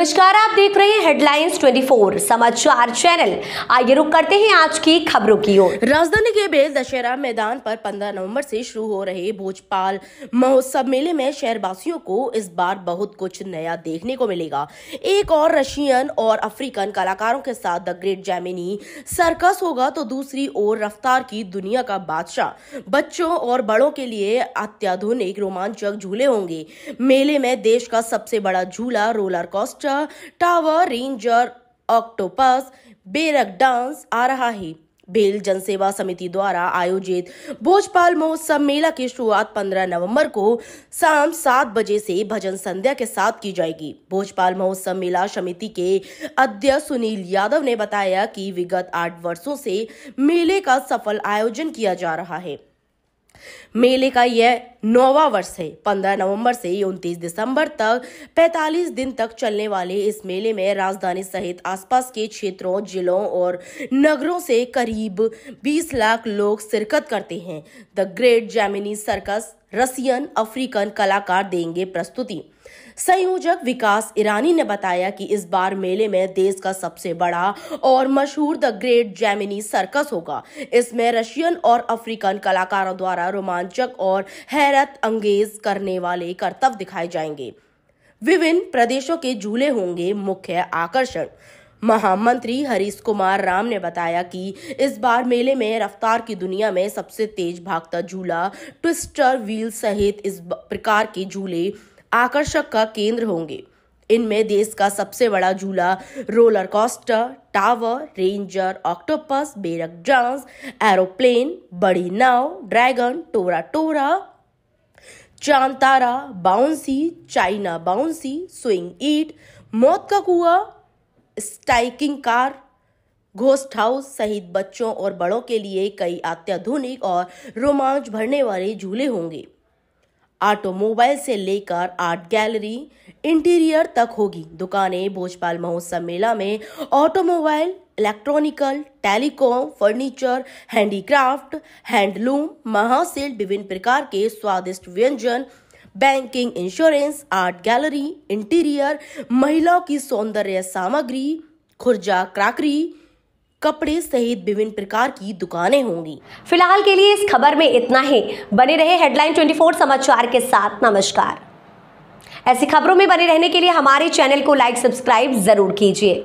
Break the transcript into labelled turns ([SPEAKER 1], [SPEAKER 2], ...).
[SPEAKER 1] नमस्कार आप देख रहे हैं हेडलाइंस 24 समाचार चैनल आइए रुक करते हैं आज की खबरों की ओर राजधानी के बेल दशहरा मैदान पर 15 नवंबर से शुरू हो रहे भोजपाल महोत्सव मेले में शहरवासियों को इस बार बहुत कुछ नया देखने को मिलेगा एक और रशियन और अफ्रीकन कलाकारों के साथ द ग्रेट जैमिनी सर्कस होगा तो दूसरी ओर रफ्तार की दुनिया का बादशाह बच्चों और बड़ों के लिए अत्याधुनिक रोमांचक झूले होंगे मेले में देश का सबसे बड़ा झूला roller coaster monster tower ranger octopus break dance आ रहा है बेल जनसेवा समिति द्वारा आयोजित भोजपाल महोत्सव मेला की शुरुआत 15 नवंबर को शाम सात बजे से भजन संध्या के साथ की जाएगी भोजपाल महोत्सव मेला समिति के अध्यक्ष सुनील यादव ने बताया कि विगत आठ वर्षों से मेले का सफल आयोजन किया जा रहा है मेले का यह नौवा वर्ष है 15 नवंबर से 29 दिसंबर तक 45 दिन तक चलने वाले इस मेले में राजधानी सहित आसपास के क्षेत्रों जिलों और नगरों से करीब 20 लाख लोग शिरकत करते हैं the great Gemini circus Russian African कलाकार देंगे प्रस्तुति संयोजक विकास ईरानी ने बताया कि इस बार मेले में देश का सबसे बड़ा और मशहूर द ग्रेट जैमिनी सर्कस होगा इसमें रशियन और अफ्रीकन कलाकारों द्वारा रोमांचक और हैरत अंगेज करने वाले करतब दिखाए जाएंगे विभिन्न प्रदेशों के झूले होंगे मुख्य आकर्षण महामंत्री हरीश कुमार राम ने बताया कि इस बार मेले में रफ्तार की दुनिया में सबसे तेज भागता झूला ट्विस्टर व्हील सहित इस प्रकार के झूले आकर्षक का केंद्र होंगे इनमें देश का सबसे बड़ा झूला roller coaster tower ranger octopus break dance aeroplane बड़ी नाव ड्रैगन टोरा टोरा चांतारा बाउंसी चाइना बाउंसी स्विंग ईट मौत का कुआ स्टाइकिंग कार घोस्ट हाउस सहित बच्चों और बड़ों के लिए कई अत्याधुनिक और रोमांच भरने वाले झूले होंगे ऑटोमोबाइल से लेकर आर्ट गैलरी इंटीरियर तक होगी दुकानें भोजपाल महोत्सव मेला में automobile electronical telecom furniture handicraft handloom महासेल विभिन्न प्रकार के स्वादिष्ट व्यंजन banking insurance art gallery interior महिलाओं की सौंदर्य सामग्री खुर्जा क्राकरी कपड़े सहित विभिन्न प्रकार की दुकानें होंगी फिलहाल के लिए इस खबर में इतना ही बने रहे हेडलाइन 24 समाचार के साथ नमस्कार ऐसी खबरों में बने रहने के लिए हमारे चैनल को लाइक सब्सक्राइब जरूर कीजिए